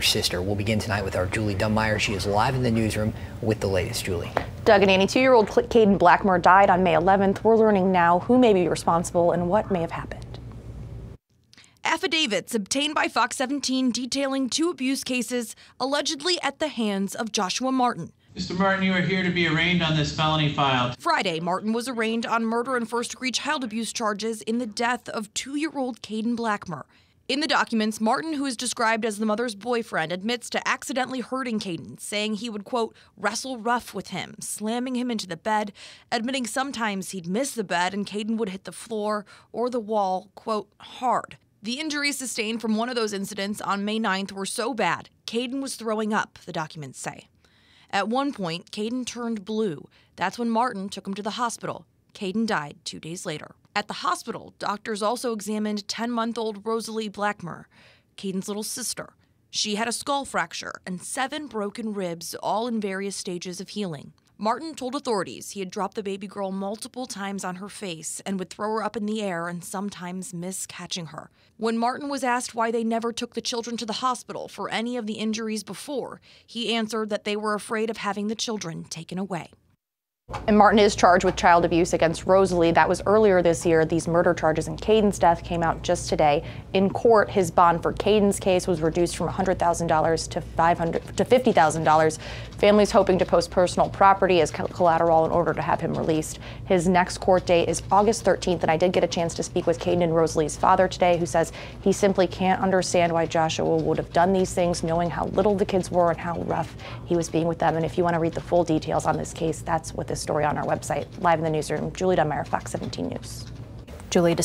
sister. We'll begin tonight with our Julie Dunmeyer. She is live in the newsroom with the latest. Julie. Doug and Annie, two year old Caden Blackmore died on May 11th. We're learning now who may be responsible and what may have happened. Affidavits obtained by Fox 17 detailing two abuse cases allegedly at the hands of Joshua Martin. Mr. Martin, you are here to be arraigned on this felony file. Friday, Martin was arraigned on murder and first degree child abuse charges in the death of two year old Caden Blackmer. In the documents, Martin, who is described as the mother's boyfriend, admits to accidentally hurting Caden, saying he would, quote, wrestle rough with him, slamming him into the bed, admitting sometimes he'd miss the bed and Caden would hit the floor or the wall, quote, hard. The injuries sustained from one of those incidents on May 9th were so bad, Caden was throwing up, the documents say. At one point, Caden turned blue. That's when Martin took him to the hospital. Caden died two days later. At the hospital, doctors also examined 10 month old Rosalie Blackmer, Caden's little sister. She had a skull fracture and seven broken ribs, all in various stages of healing. Martin told authorities he had dropped the baby girl multiple times on her face and would throw her up in the air and sometimes miss catching her. When Martin was asked why they never took the children to the hospital for any of the injuries before, he answered that they were afraid of having the children taken away. And Martin is charged with child abuse against Rosalie. That was earlier this year. These murder charges in Caden's death came out just today. In court, his bond for Caden's case was reduced from $100,000 to 500 to $50,000. Families hoping to post personal property as collateral in order to have him released. His next court date is August 13th, and I did get a chance to speak with Caden and Rosalie's father today, who says he simply can't understand why Joshua would have done these things, knowing how little the kids were and how rough he was being with them. And if you want to read the full details on this case, that's what this story on our website. Live in the newsroom, Julie Dunmeyer, Fox 17 News. Julie,